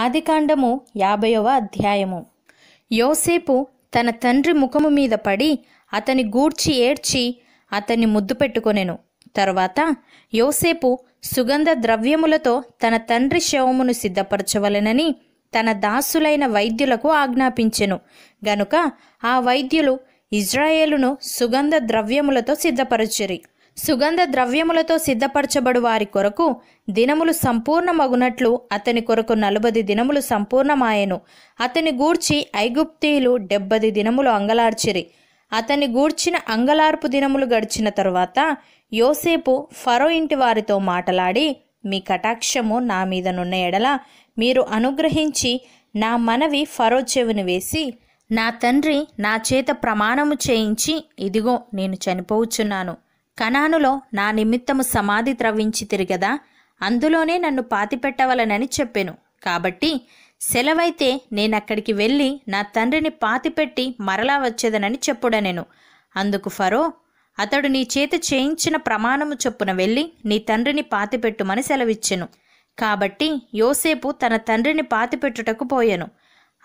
ఆదికాండము యాభయవ అధ్యాయము యోసేపు తన తండ్రి ముఖము మీద పడి అతని గూడ్చి ఏడ్చి అతన్ని ముద్దు పెట్టుకొనెను తర్వాత యోసేపు సుగంధ ద్రవ్యములతో తన తండ్రి శవమును సిద్ధపరచవలెనని తన దాసులైన వైద్యులకు ఆజ్ఞాపించెను గనుక ఆ వైద్యులు ఇజ్రాయేలును సుగంధ ద్రవ్యములతో సిద్ధపరచిరి సుగంధ ద్రవ్యములతో సిద్ధపరచబడు వారి కొరకు దినములు సంపూర్ణమగునట్లు అతని కొరకు నలభది దినములు సంపూర్ణమాయెను అతని గూర్చి ఐగుప్తీయులు డెబ్బది దినములు అంగలార్చిరి అతని గూర్చిన అంగలార్పు దినములు గడిచిన తరువాత యోసేపు ఫరో ఇంటి వారితో మాటలాడి మీ కటాక్షము నా మీద నున్న ఎడల మీరు అనుగ్రహించి నా మనవి ఫరో చెవిని వేసి నా తండ్రి నా చేత ప్రమాణము చేయించి ఇదిగో నేను చనిపోవచ్చున్నాను కనానులో నా నిమిత్తము సమాధి త్రవ్వించి తిరిగదా అందులోనే నన్ను పాతిపెట్టవలనని చెప్పెను కాబట్టి సెలవైతే నేనక్కడికి వెళ్ళి నా తండ్రిని పాతిపెట్టి మరలా వచ్చేదనని చెప్పుడనెను అందుకు ఫరో అతడు నీ చేత చేయించిన ప్రమాణము చొప్పున వెళ్ళి నీ తండ్రిని పాతిపెట్టుమని సెలవిచ్చెను కాబట్టి యోసేపు తన తండ్రిని పాతిపెట్టుటకు పోయెను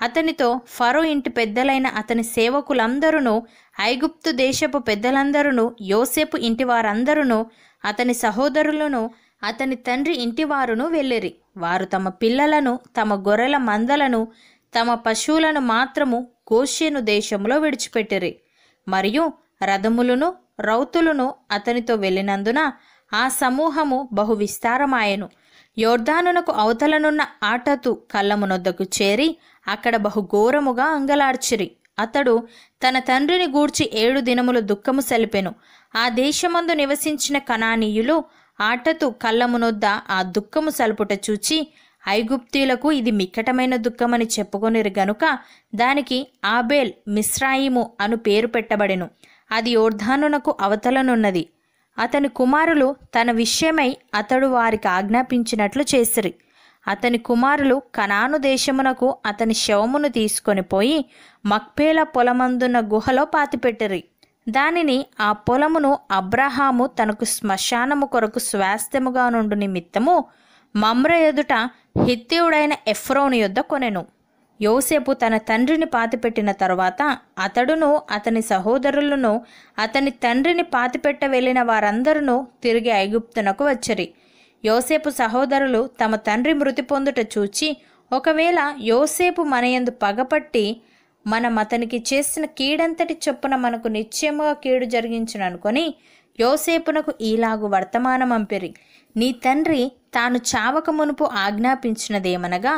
అతనితో ఫరో ఇంటి పెద్దలైన అతని సేవకులందరూనూ ఐగుప్తు దేశపు పెద్దలందరూనూ యోసేపు ఇంటి వారందరూ అతని సహోదరులను అతని తండ్రి ఇంటివారును వెళ్ళిరి వారు తమ పిల్లలను తమ గొర్రెల మందలను తమ పశువులను మాత్రము గోషేను దేశంలో విడిచిపెట్టిరి మరియు రథములను రౌతులను అతనితో వెళ్ళినందున ఆ సమూహము బహు విస్తారమాయను యోర్ధానునకు అవతలనున్న ఆటతు కళ్ళమునొద్దకు చేరి అక్కడ బహుఘోరముగా అంగలార్చిరి అతడు తన తండ్రిని గూర్చి ఏడు దినములు దుఃఖము సెలిపెను ఆ దేశమందు నివసించిన కణానీయులు ఆటతు కళ్ళమునొద్ద ఆ దుఃఖము సలుపుట చూచి ఐగుప్తీలకు ఇది మిక్కటమైన దుఃఖమని చెప్పుకొనిరు గనుక దానికి ఆబేల్ మిస్రాయిము అను పేరు పెట్టబడెను అది యోర్ధానునకు అవతలనున్నది అతని కుమారులు తన విషయమై అతడు వారికి ఆజ్ఞాపించినట్లు చేసిరి అతని కుమారులు కనాను దేశమునకు అతని శవమును తీసుకొని పోయి మక్పేల పొలమందున్న గుహలో పాతిపెట్టిరి దానిని ఆ పొలమును అబ్రహాము తనకు శ్మశానము కొరకు స్వాస్థ్యముగా నుండు నిమిత్తము మమ్ర ఎదుట హిత్యుడైన ఎఫ్రోని యొద్ద కొనెను యోసేపు తన తండ్రిని పాతిపెట్టిన తర్వాత అతడును అతని సహోదరులను అతని తండ్రిని పాతిపెట్ట వెళ్ళిన వారందరూ తిరిగి ఐగుప్తునకు వచ్చరి యోసేపు సహోదరులు తమ తండ్రి మృతి పొందుట చూచి ఒకవేళ యోసేపు మనయందు పగపట్టి మనం అతనికి చేసిన కీడంతటి చొప్పున మనకు నిశ్చయముగా కీడు అనుకొని యోసేపునకు ఈలాగు వర్తమానం అంపిరి నీ తండ్రి తాను చావక మునుపు ఆజ్ఞాపించినదేమనగా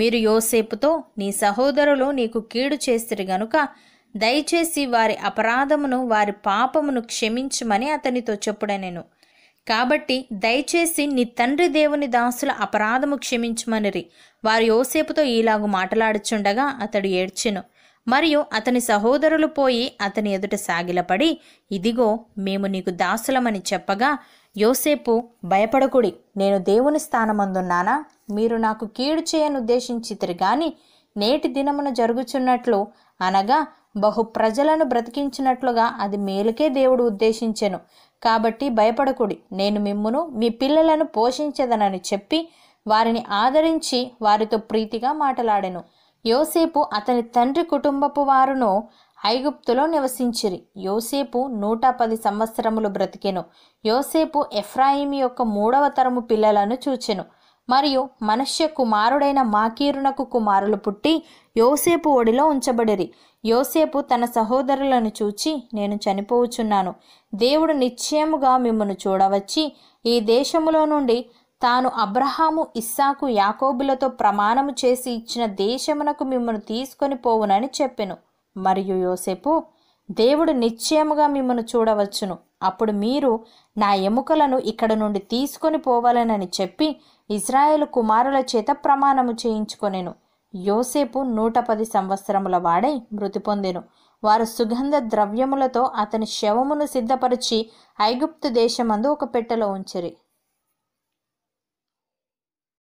మీరు యోసేపుతో నీ సహోదరులు నీకు కీడు చేసిరి గనుక దయచేసి వారి అపరాధమును వారి పాపమును క్షమించమని అతనితో చెప్పుడనెను కాబట్టి దయచేసి నీ తండ్రి దేవుని దాసుల అపరాధము క్షమించమనిరి వారు యోసేపుతో ఈలాగు మాట్లాడుచుండగా అతడు ఏడ్చెను మరియు అతని సహోదరులు పోయి అతని ఎదుట సాగిలపడి ఇదిగో మేము నీకు దాసులమని చెప్పగా యోసేపు భయపడకుడి నేను దేవుని స్థానమందున్నానా మీరు నాకు కీడు ఉద్దేశించి తిరిగాని నేటి దినమున జరుగుచున్నట్లు అనగా బహు ప్రజలను బ్రతికించినట్లుగా అది మేలుకే దేవుడు ఉద్దేశించెను కాబట్టి భయపడకుడి నేను మిమ్మును మీ పిల్లలను పోషించదనని చెప్పి వారిని ఆదరించి వారితో ప్రీతిగా మాట్లాడెను యోసేపు అతని తండ్రి కుటుంబపు వారును ఐగుప్తులో నివసించిరి యోసేపు నూట పది సంవత్సరములు బ్రతికెను యోసేపు ఎఫ్రాయిం యొక్క మూడవ తరము పిల్లలను చూచెను మరియు మనుష్య కుమారుడైన మాకీరునకు కుమారులు పుట్టి యోసేపు ఒడిలో ఉంచబడిరి యోసేపు తన సహోదరులను చూచి నేను చనిపోవుచున్నాను దేవుడు నిశ్చయముగా మిమ్మను చూడవచ్చి ఈ దేశములో నుండి తాను అబ్రహాము ఇస్సాకు యాకోబులతో ప్రమాణము చేసి ఇచ్చిన దేశమునకు మిమ్మల్ని తీసుకొని పోవునని చెప్పెను మరియు యోసేపు దేవుడు నిశ్చయముగా మిమ్మను చూడవచ్చును అప్పుడు మీరు నా ఎముకలను ఇక్కడ నుండి తీసుకొని పోవాలనని చెప్పి ఇజ్రాయేల్ కుమారుల చేత ప్రమాణము చేయించుకొనెను యోసేపు నూట పది సంవత్సరముల వాడై మృతి పొందెను వారు సుగంధ ద్రవ్యములతో అతని శవమును సిద్ధపరిచి ఐగుప్తు దేశమందు ఒక పెట్టెలో ఉంచరి